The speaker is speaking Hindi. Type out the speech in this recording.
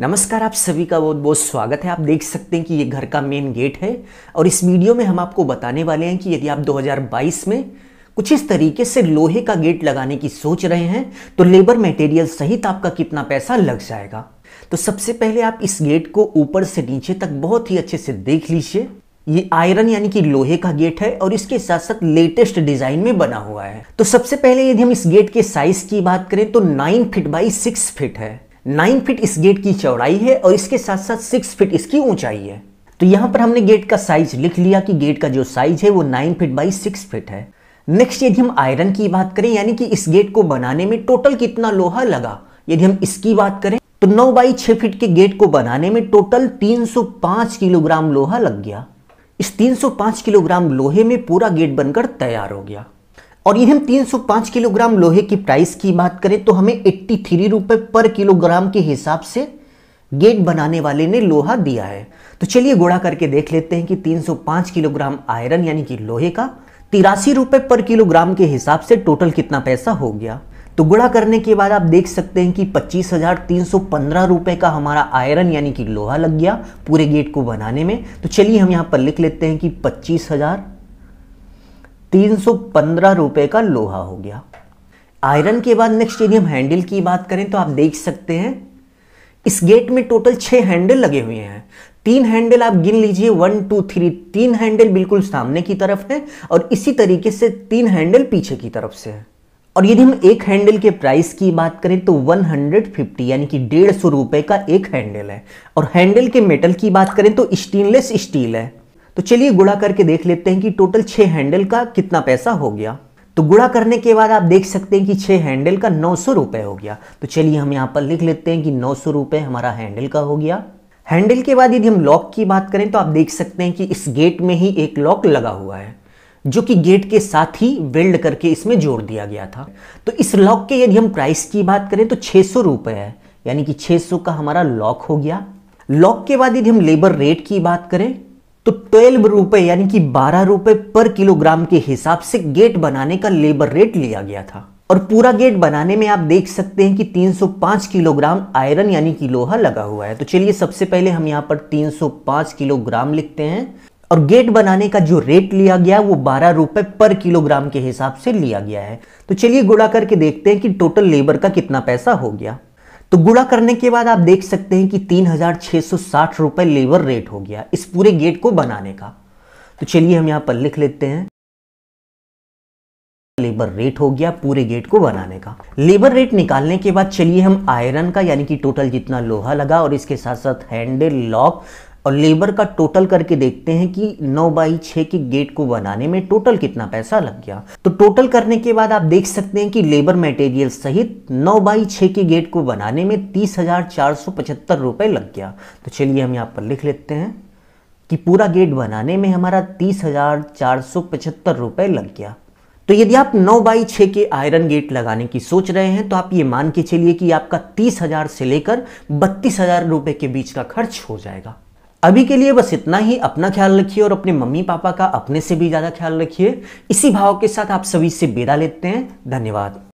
नमस्कार आप सभी का बहुत बहुत स्वागत है आप देख सकते हैं कि ये घर का मेन गेट है और इस वीडियो में हम आपको बताने वाले हैं कि यदि आप 2022 में कुछ इस तरीके से लोहे का गेट लगाने की सोच रहे हैं तो लेबर मटेरियल सहित आपका कितना पैसा लग जाएगा तो सबसे पहले आप इस गेट को ऊपर से नीचे तक बहुत ही अच्छे से देख लीजिए ये आयरन यानी कि लोहे का गेट है और इसके साथ साथ लेटेस्ट डिजाइन में बना हुआ है तो सबसे पहले यदि हम इस गेट के साइज की बात करें तो nine feet by six feet है नाइन फीट इस गेट की चौड़ाई है और इसके साथ साथ सिक्स फीट इसकी ऊंचाई है तो यहां पर हमने गेट का साइज लिख लिया कि गेट का जो साइज है वो nine feet by six feet है नेक्स्ट यदि हम आयरन की बात करें यानी कि इस गेट को बनाने में टोटल कितना लोहा लगा यदि हम इसकी बात करें तो नौ बाई छः फीट के गेट को बनाने में टोटल 305 किलोग्राम लोहा लग गया इस 305 किलोग्राम लोहे में पूरा गेट बनकर तैयार हो गया और यदि हम 305 किलोग्राम लोहे की प्राइस की बात करें तो हमें एट्टी थ्री रुपये पर किलोग्राम के हिसाब से गेट बनाने वाले ने लोहा दिया है तो चलिए गोड़ा करके देख लेते हैं कि 305 किलोग्राम आयरन यानी कि लोहे का तिरासी रुपये पर किलोग्राम के हिसाब से टोटल कितना पैसा हो गया तो गुणा करने के बाद आप देख सकते हैं कि पच्चीस हज़ार तीन सौ पंद्रह का हमारा आयरन यानी कि लोहा लग गया पूरे गेट को बनाने में तो चलिए हम यहाँ पर लिख लेते हैं कि पच्चीस हज़ार 315 रुपए का लोहा हो गया आयरन के बाद नेक्स्ट यदि हम हैंडल की बात करें तो आप देख सकते हैं इस गेट में टोटल छह हैंडल लगे हुए हैं तीन हैंडल आप गिन लीजिए वन टू थ्री तीन हैंडल बिल्कुल सामने की तरफ है और इसी तरीके से तीन हैंडल पीछे की तरफ से है और यदि हम एक हैंडल के प्राइस की बात करें तो 150 यानी कि डेढ़ सौ रुपए का एक हैंडल है और हैंडल के मेटल की बात करें तो स्टेनलेस स्टील है तो चलिए गुड़ा करके देख लेते हैं कि टोटल छः हैंडल का कितना पैसा हो गया तो गुड़ा करने के बाद आप देख सकते हैं कि छः हैंडल का नौ सौ रुपए हो गया तो चलिए हम यहाँ पर लिख लेते हैं कि नौ सौ रुपए हमारा हैंडल का हो गया हैंडल के बाद यदि हम लॉक की बात करें तो आप देख सकते हैं कि इस गेट में ही एक लॉक लगा हुआ है जो कि गेट के साथ ही वेल्ड करके इसमें जोड़ दिया गया था तो इस लॉक के यदि हम प्राइस की बात करें तो छः सौ रुपए है यानी कि 600 का हमारा लॉक हो गया लॉक के बाद यदि हम लेबर रेट की बात करें तो ट्वेल्व रुपए यानी कि बारह रुपए पर किलोग्राम के हिसाब से गेट बनाने का लेबर रेट लिया गया था और पूरा गेट बनाने में आप देख सकते हैं कि 305 किलोग्राम आयरन यानी कि लोहा लगा हुआ है तो चलिए सबसे पहले हम यहां पर 305 किलोग्राम लिखते हैं और गेट बनाने का जो रेट लिया गया वो बारह रुपए पर किलोग्राम के हिसाब से लिया गया है तो चलिए गुड़ा करके देखते हैं कि टोटल लेबर का कितना पैसा हो गया तो गुड़ा करने के बाद आप देख सकते हैं कि तीन हजार छः सौ साठ रुपए लेबर रेट हो गया इस पूरे गेट को बनाने का तो चलिए हम यहां पर लिख लेते हैं लेबर रेट हो गया पूरे गेट को बनाने का लेबर रेट निकालने के बाद चलिए हम आयरन का यानी कि टोटल जितना लोहा लगा और इसके साथ साथ हैंडल लॉक और लेबर का टोटल करके देखते हैं कि नौ बाई छ के गेट को बनाने में टोटल कितना पैसा लग गया तो टोटल करने के बाद आप देख सकते हैं कि लेबर मटेरियल सहित नौ बाई छ के गेट को बनाने में तीस हजार चार सौ पचहत्तर रुपए लग गया तो चलिए हम यहाँ पर लिख लेते हैं कि पूरा गेट बनाने में हमारा तीस हजार चार सौ पचहत्तर रुपए लग गया तो यदि आप 9 बाई 6 के आयरन गेट लगाने की सोच रहे हैं तो आप ये मान के चलिए कि आपका तीस हजार से लेकर बत्तीस हजार रुपए के बीच का खर्च हो जाएगा अभी के लिए बस इतना ही अपना ख्याल रखिए और अपने मम्मी पापा का अपने से भी ज़्यादा ख्याल रखिए इसी भाव के साथ आप सभी से विदा लेते हैं धन्यवाद